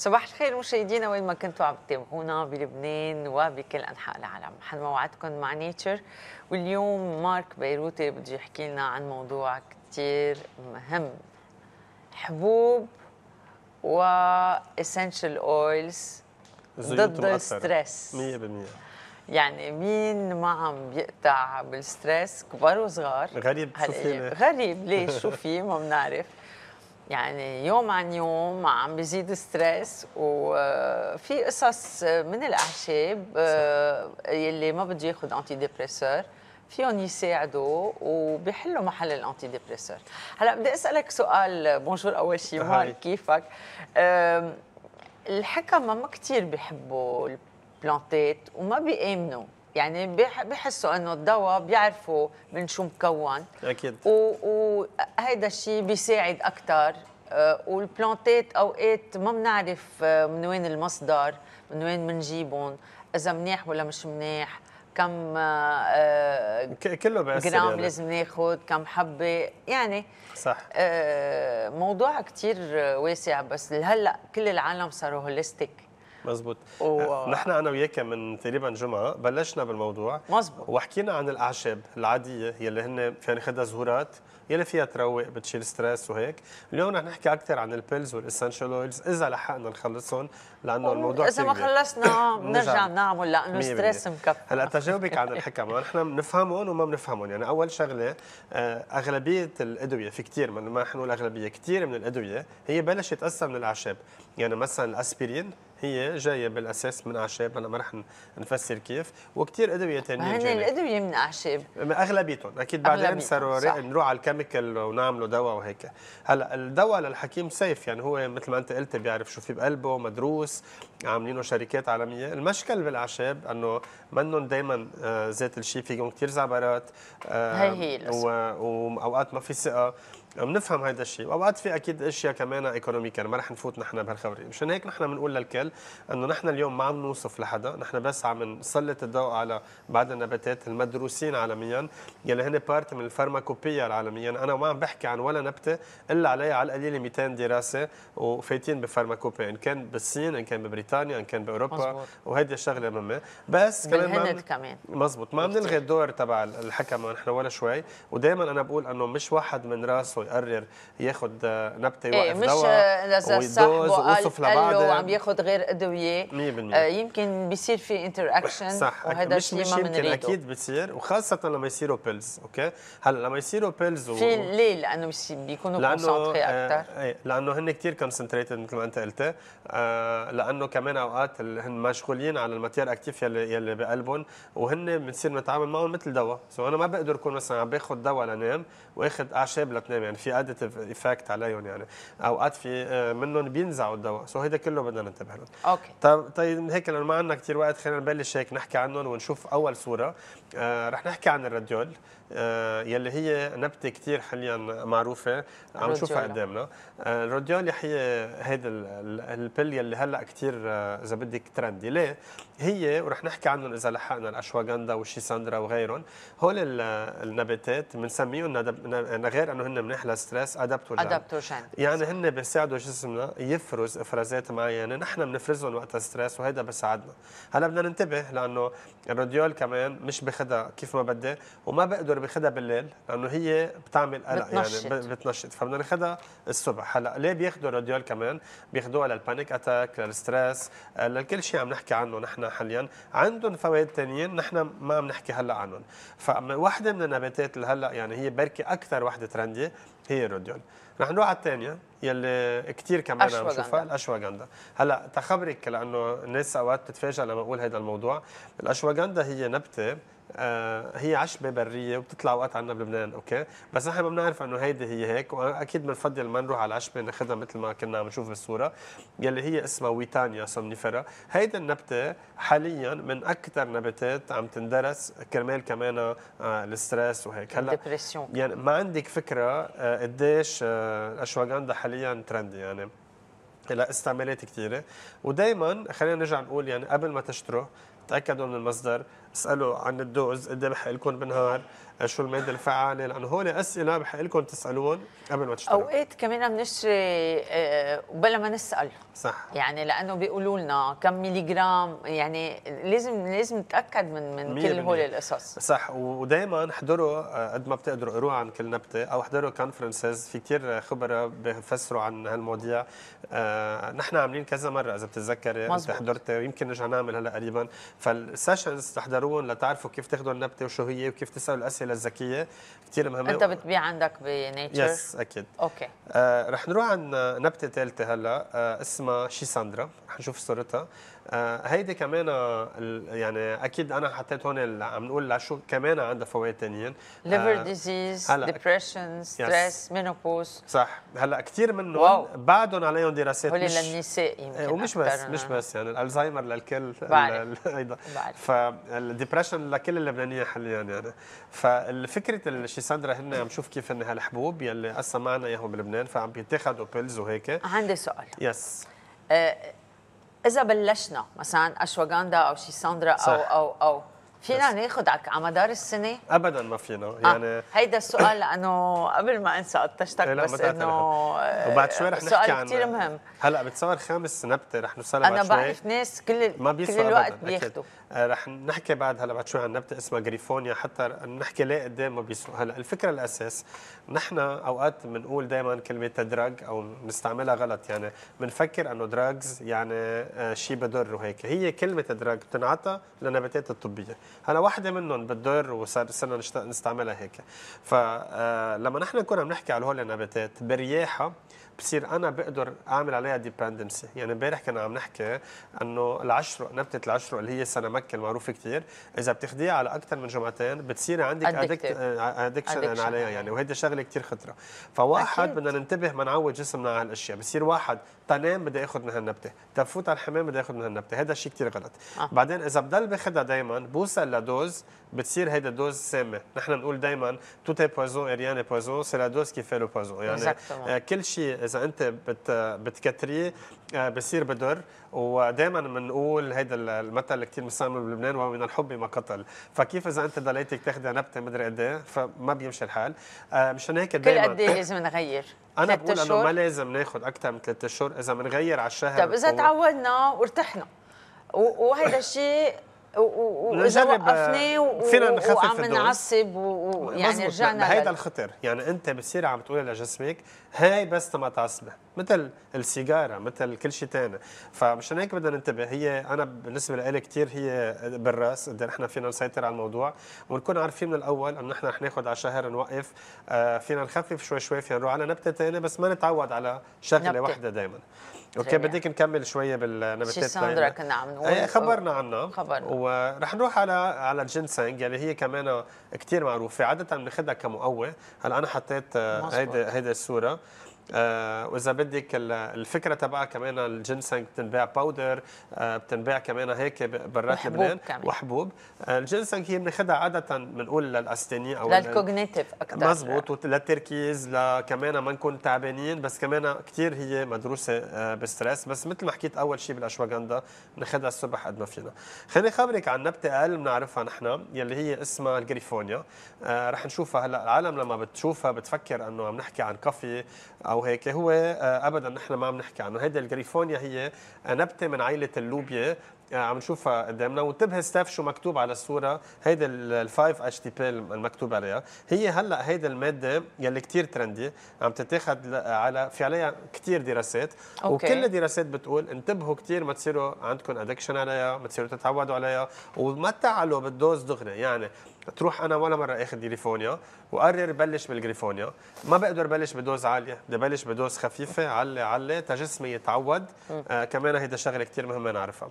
صباح الخير مشاهدينا وين ما كنتوا عم تتابعونا بلبنان وبكل انحاء العالم، حن موعدكم مع نيتشر واليوم مارك بيروتي بده يحكي لنا عن موضوع كثير مهم حبوب و اسينشال اويلز ضد الستريس 100% يعني مين ما عم بيقطع بالستريس كبار وصغار غريب شو في غريب ليش شو في ما بنعرف يعني يوم عن يوم عم بيزيد ستريس وفي آه، قصص آه، من الاعشاب آه، يلي ما بده ياخذ انتي ديبريسور فيهم يساعدوا وبيحلوا محل الانتي ديبريسور هلا بدي اسالك سؤال بونجور اول شيء مار كيفك الحكم ما كثير بيحبوا البلانتات وما بيامنوا يعني بحسوا انه الدواء بيعرفوا من شو مكون اكيد وهيدا الشيء بيساعد اكثر آه، والبلانتات اوقات ما بنعرف آه، من وين المصدر من وين بنجيبهم اذا منيح ولا مش منيح كم آه، كله بيأثر جرام يعني. لازم ناخذ كم حبه يعني صح موضوع كثير واسع بس هلا كل العالم صاروا هوليستيك مزبوط و... نحن انا وياك من تقريبا جمعه بلشنا بالموضوع مزبوط وحكينا عن الاعشاب العاديه يلي هن فيها ناخذها زهورات يلي فيها تروق بتشيل ستريس وهيك اليوم رح نحكي اكثر عن البيلز والاسنشال اويلز اذا لحقنا نخلصهم لانه الموضوع اذا ما خلصنا بنرجع بنعمل لانه ستريس مكفى هلا تجاوبك عن الحكمه نحن بنفهمهم وما بنفهمهم يعني اول شغله آه، اغلبيه الادويه في كثير ما نحن الاغلبيه كثير من الادويه هي بلشت اصلا من الاعشاب يعني مثلا الاسبرين هي جايه بالاساس من اعشاب انا ما رح نفسر كيف وكثير ادويه ثانيه هن الادويه من اعشاب اغلبيتهم اكيد بعدين صاروا نروح على الكيميكال ونعملوا دواء وهيك هلا الدواء للحكيم سيف يعني هو مثل ما انت قلت بيعرف شو في بقلبه مدروس عاملينه شركات عالميه المشكل بالاعشاب انه منهم دائما ذات آه، الشيء فيهم كثير زعبرات آه، هي هي واوقات ما في ثقه بنفهم هذا الشيء واوقات في اكيد اشياء كمان ايكونوميكال ما رح نفوت نحن بهالخبريه، مشان هيك نحن بنقول للكل انه نحن اليوم ما عم نوصف لحدا نحن بس عم نسلط الضوء على بعض النباتات المدروسين عالميا يلي هن بارت من الفارماكوبيا العالميا انا ما عم بحكي عن ولا نبته الا عليها على القليله 200 دراسه وفايتين بفارماكوبيا ان كان بالصين ان كان ببريطانيا ان كان باوروبا وهيدي الشغله مهمه بس كمان بالهند كمان مزبوط ما بنلغي الدور تبع الحكم نحن ولا شوي ودائما انا بقول انه مش واحد من راسه شو يقرر ياخذ آه، نبته إيه، يوقف مش دواء آه، ويدوز ويوصف لبعضه وعم ياخذ غير ادويه 100% آه، يمكن بيصير في انتر اكشن صح وهذا الشيء ما بنريده اكيد بتصير وخاصه لما يصيروا بيلز اوكي هلا لما يصيروا بيلز و... في ليه لانه بيكونوا كونسنتري اكثر إيه، لانه هن كثير كونسنتريتد مثل ما انت قلتي آه لانه كمان اوقات هن مشغولين على الماتير اكتيف يلي يلي بقلبهم وهن بنصير نتعامل معهم مثل دواء سو انا ما بقدر اكون مثلا عم باخذ دواء لنام واخذ اعشاب لتنام يعني في اديتيف ايفكت عليهم يعني اوقات في آه، منهم بينزعوا الدواء سو هيدا كله بدنا ننتبه له اوكي طيب طيب هيك لانه ما عندنا كثير وقت خلينا نبلش هيك نحكي عنهم ونشوف اول صوره آه رح نحكي عن الراديول آه، يلي هي نبته كثير حاليا معروفه عم نشوفها قدامنا الروديولا آه، هي هذا البل يلي هلا كثير آه، اذا بدك ترندي ليه هي ورح نحكي عنهم اذا لحقنا الاشواغندا والشيساندرا وغيرهم هول النباتات بنسميهم غير انه هن منيح للستريس ادابتو ادابتوجين يعني هن بيساعدوا جسمنا يفرز افرازات معينه نحن بنفرزهم وقت الستريس وهيدا بيساعدنا هلا بدنا ننتبه لانه الروديول كمان مش باخذها كيف ما بدي وما بقدر بناخذها بالليل لانه هي بتعمل قلق بتنشط. يعني بتنشط فبدنا ناخذها الصبح هلا ليه بياخذوا الراديول كمان بياخذوها للبانيك اتاك للستريس آه، لكل شيء عم نحكي عنه نحن حاليا عندهم فوائد ثانيين نحن ما عم نحكي هلا عنهم فواحدة من النباتات اللي هلا يعني هي بركي اكثر وحده ترندي هي الراديول رح نروح على الثانيه يلي كثير كمان عم نشوفها الاشواغندا هلا تخبرك لانه الناس اوقات بتتفاجئ لما اقول هذا الموضوع الاشواغندا هي نبته آه، هي عشبه بريه وبتطلع وقت عنا بلبنان اوكي بس نحن ما بنعرف انه هيدي هي هيك واكيد بنفضل ما نروح على العشبه ناخذها مثل ما كنا عم نشوف بالصوره يلي هي اسمها ويتانيا سمنيفيرا هيدي النبته حاليا من اكثر نباتات عم تندرس كرمال كمان آه، الستريس وهيك هلا يعني ما عندك فكره آه، قديش الاشواغندا حاليا ترندي يعني لها استعمالات كثيره ودائما خلينا نرجع نقول يعني قبل ما تشتروا تاكدوا من المصدر اسالوا عن الدوز قد ايه بحق لكم بالنهار شو الماده الفعاله لانه هول اسئله بحق لكم تسالون قبل ما تشتروا اوقات كمان بنشتري آه، بلا ما نسال صح يعني لانه بيقولوا لنا كم ميلي جرام يعني لازم لازم نتاكد من من كل هول القصص صح ودائما احضروا آه، قد ما بتقدروا قروا عن كل نبته او احضروا كونفرنسز في كثير خبراء بفسروا عن هالمواضيع آه نحن عاملين كذا مره اذا بتتذكري انت حضرت يمكن نرجع نعمل هلا قريبا فالسيشنز تحضر تحضروهم لتعرفوا كيف تاخذوا النبته وشو هي وكيف تسالوا الاسئله الذكيه كثير مهمه انت بتبيع عندك بنيتشر يس اكيد اوكي آه رح نروح عن نبته ثالثه هلا آه اسمها شيساندرا رح نشوف صورتها آه هيدي كمان يعني اكيد انا حطيت هون عم نقول لشو كمان عندها فوائد ثانيين ليفر ديزيز ديبرشن ستريس مينوبوز صح هلا كثير منهم بعدهم عليهم دراسات هول للنساء يمكن إيه، ومش بس مش بس يعني الالزهايمر للكل هيدا فال الديبرشن لكل اللبنانيين حاليا يعني فالفكره شي ساندرا هن عم شوف كيف هن هالحبوب يلي هسه معنا اياهم بلبنان فعم بيتاخذوا بيلز وهيك عندي سؤال يس آه، اذا بلشنا مثلا اشواغاندا او شي ساندرا او او او فينا ناخد على مدار السنه؟ ابدا ما فينا آه، يعني آه. هيدا السؤال لانه قبل ما انسى قطشتك إيه بس انه آه، وبعد شوي رح نحكي عن كثير مهم هلا بتصور خامس نبته رح نوصلها انا بعرف ناس كل ما كل الوقت بياخذوا آه، رح نحكي بعد هلا بعد شوي عن نبته اسمها جريفونيا حتى نحكي ليه قد إيه ما بيسوق هلا الفكره الاساس نحن اوقات بنقول دائما كلمه دراج او بنستعملها غلط يعني بنفكر انه دراجز يعني شيء بضر وهيك هي كلمه دراج بتنعطى للنباتات الطبيه هلا واحده منهم بتضر وصرنا نستعملها هيك فلما آه، نحن كنا بنحكي على هول النباتات برياحها بصير انا بقدر اعمل عليها ديبندنسي يعني امبارح كنا عم نحكي انه العشر نبته العشر اللي هي مكه المعروفه كثير اذا بتاخذيها على اكثر من جمعتين بتصير عندك ادكشن آه، عليها يعني وهيدي شغله كثير خطره فواحد بدنا ننتبه ما نعود جسمنا على هالاشياء بصير واحد تنام بدي اخذ من هالنبته تفوت على الحمام بدي اخذ من هالنبته هذا الشيء كثير غلط آه. بعدين اذا بضل باخذها دائما بوصل لدوز بتصير هيدا دوز سامه نحن نقول دائما توتي بويزون اريان بويزون سي لا دوز كي في لو بويزون يعني آه كل شيء اذا انت بت بتكتريه آه، بصير بدر ودائما بنقول هذا المثل اللي كثير مستعمل بلبنان وهو من الحب ما قتل فكيف اذا انت ضليتك تاخذي نبته مدري قد ايه فما بيمشي الحال آه، مشان هيك دائما كل قد ايه لازم نغير انا بقول انه ما لازم ناخذ اكثر من ثلاث اشهر اذا بنغير على الشهر طيب اذا تعودنا وارتحنا وهذا الشيء واذا وقفناه فينا نخفف وعم نعصب ويعني رجعنا هيدا الخطر يعني انت بتصير عم تقول لجسمك هاي بس ما تعصبه مثل السيجاره مثل كل شيء ثاني فمشان هيك بدنا ننتبه هي انا بالنسبه لي كثير هي بالراس قد إيه نحن فينا نسيطر على الموضوع ونكون عارفين من الاول انه نحن رح ناخذ على شهر نوقف آه، فينا نخفف شوي شوي فينا نروح على نبته ثانيه بس ما نتعود على شغله واحده دائما اوكي بدك نكمل شويه بالنباتات شو ساندرا كنا عم نقول إيه، خبرنا عنها خبرنا ورح نروح على على الجنسنج يعني هي كمان كثير معروفه عاده بناخذها كمقوي هلا انا حطيت هيدا آه، هيدا الصوره آه، واذا بدك الفكره تبعها كمان الجنسنج بتنباع باودر آه، بتنباع كمان هيك برات لبنان كمان. وحبوب آه، الجنسنج هي بناخذها عاده بنقول للاستينيا او للكوجنيتيف اكثر مزبوط للتركيز لكمان ما نكون تعبانين بس كمان كثير هي مدروسه بالستريس بس مثل ما حكيت اول شيء بالاشواغندا بناخذها الصبح قد ما فينا خليني خبرك عن نبته اقل بنعرفها نحن يلي هي اسمها الجريفونيا رح نشوفها هلا العالم لما بتشوفها بتفكر انه عم نحكي عن كافي او او هيك هو آه، ابدا نحن ما عم نحكي عنه هيدي الجريفونيا هي آه، نبته من عائله اللوبيا آه، عم نشوفها قدامنا وانتبه ستاف شو مكتوب على الصوره هيدا الفايف اتش تي بي المكتوب عليها هي هلا هيدا الماده يلي كثير ترندي عم تتاخد على في عليها كثير دراسات أوكي. وكل الدراسات بتقول انتبهوا كثير ما تصيروا عندكم ادكشن عليها ما تصيروا تتعودوا عليها وما تعلوا بالدوز دغري يعني تروح انا ولا مره اخذ جريفونيا وقرر بلش بالجريفونيا ما بقدر بلش بدوز عاليه بدي بلش بدوز خفيفه علي علي تجسمي يتعود آه كمان هيدا شغله كثير مهمه نعرفها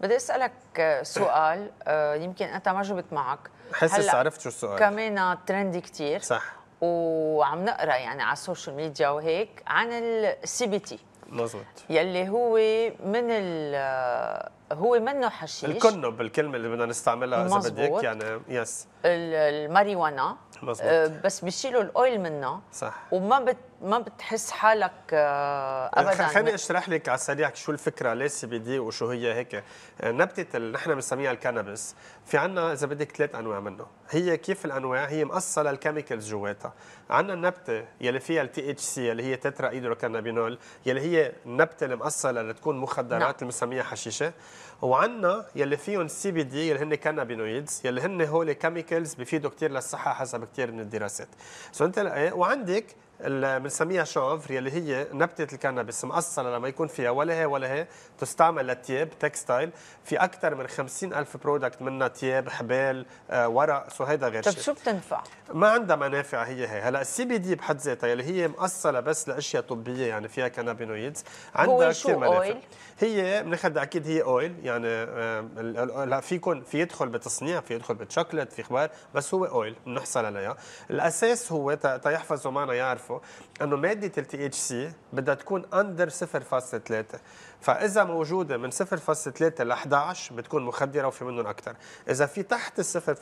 بدي اسالك آه، سؤال آه يمكن انت ما جبت معك حسس عرفت شو السؤال كمان ترندي كثير صح وعم نقرا يعني على السوشيال ميديا وهيك عن السي بي تي مظبوط يلي هو من هو منه حشيش الكنب الكلمه اللي بدنا نستعملها اذا بدك يعني يس الماريوانا مزبوط. آه، بس بيشيلوا الاويل منه صح وما بت ما بتحس حالك آه، ابدا خليني اشرح لك على السريع شو الفكره ليه السي بي دي وشو هي هيك آه، نبته اللي نحن بنسميها الكنبس في عنا اذا بدك ثلاث انواع منه هي كيف الانواع هي مقصه للكيميكلز جواتها عندنا النبته يلي فيها التي اتش سي اللي هي تترا هيدروكانابينول يلي هي النبته المقصه لتكون مخدرات نعم. اللي بنسميها حشيشه وعنا يلي فيهم سي بي دي يلي هن كانابينويدز يلي هن هول كيميكلز بفيدوا كثير للصحه حسب كثير من الدراسات سو انت إيه، وعندك اللي بنسميها شوفر يلي هي نبته الكنبس مقصله لما يكون فيها ولا هي ولا هي تستعمل للثياب تكستايل في اكثر من 50 الف برودكت منها ثياب حبال آه، ورق سو هيدا غير طيب شيء شو بتنفع؟ ما عندها منافع هي هي هلا السي بي دي بحد ذاتها يلي هي مقصله بس لاشياء طبيه يعني فيها كانابينويدز عندها كثير منافع أويل؟ هي بناخذها اكيد هي اويل يعني هلا فيكم في يدخل بتصنيع في يدخل بتشوكلت في خبار بس هو اويل بنحصل عليها الاساس هو تيحفظوا معنا يعرفوا بتعرفوا انه ماده التي اتش سي بدها تكون اندر 0.3 فاذا موجوده من 0.3 ل 11 بتكون مخدره وفي منهم اكثر اذا في تحت ال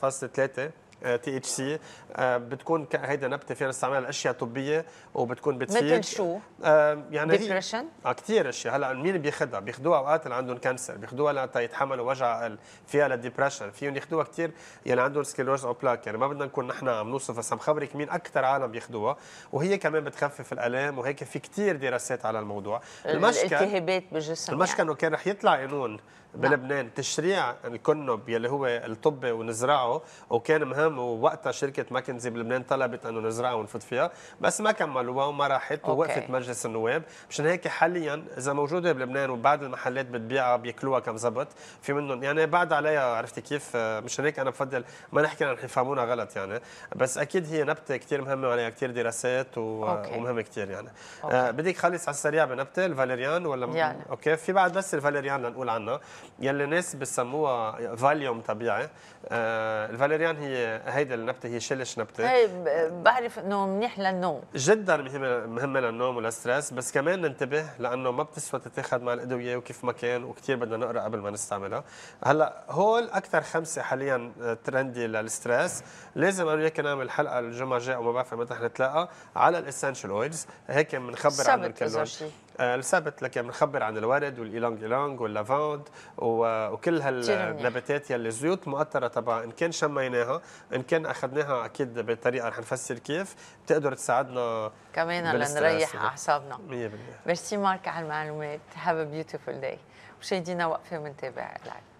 0.3 تي اتش سي بتكون هيدا نبته فينا نستعملها لاشياء طبيه وبتكون بتفيد مثل شو؟ آه، يعني ديبرشن؟ اه كثير اشياء هلا مين بياخذها؟ بياخذوها اوقات اللي عندهم كانسر، بياخذوها لتا يتحملوا وجع اقل، فيها للديبرشن، فيهم ياخذوها كثير يعني عندهم سكلوز او بلاك، يعني ما بدنا نكون نحن عم نوصف بس عم خبرك مين اكثر عالم بياخذوها وهي كمان بتخفف الالام وهيك في كثير دراسات على الموضوع المشكل الالتهابات بالجسم المشكل يعني. انه كان رح يطلع قانون نعم. بلبنان تشريع الكنب يلي هو الطب ونزرعه وكان مهم ووقتها شركه ماكنزي بلبنان طلبت انه نزرعه ونفوت فيها بس ما كملوها وما راحت ووقفت مجلس النواب مشان هيك حاليا اذا موجوده بلبنان وبعض المحلات بتبيعها بياكلوها كم زبط في منهم يعني بعد عليها عرفتي كيف مشان هيك انا بفضل ما نحكي عن يفهمونا غلط يعني بس اكيد هي نبته كثير مهمه وعليها كثير دراسات و... أوكي. ومهمه كثير يعني أوكي. آه، بدك خلص على السريع بنبته الفاليريان ولا يعني. اوكي في بعد بس الفاليريان لنقول عنها يلي الناس بسموها فاليوم طبيعي آه الفاليريان هي هيدي النبته هي شلش نبته هي بعرف انه منيح للنوم جدا مهمه للنوم وللستريس بس كمان ننتبه لانه ما بتسوى تتاخذ مع الادويه وكيف ما كان وكثير بدنا نقرا قبل ما نستعملها هلا هول اكثر خمسه حاليا ترندي للستريس لازم انا وياك نعمل حلقه الجمعه الجايه وما بعرف متى رح نتلاقى على الاسنشال اويلز هيك بنخبر عنهم كلهم آه، السبت لك بنخبر عن الورد والايلانج ايلانج واللافاند وكل هالنباتات يلي الزيوت المؤطره طبعا ان كان شميناها ان كان اخذناها اكيد بطريقه رح نفسر كيف بتقدر تساعدنا كمان لنريح اعصابنا 100% ميرسي مارك على المعلومات هاف a بيوتيفول داي مشاهدينا وقفه ومنتابع اللايف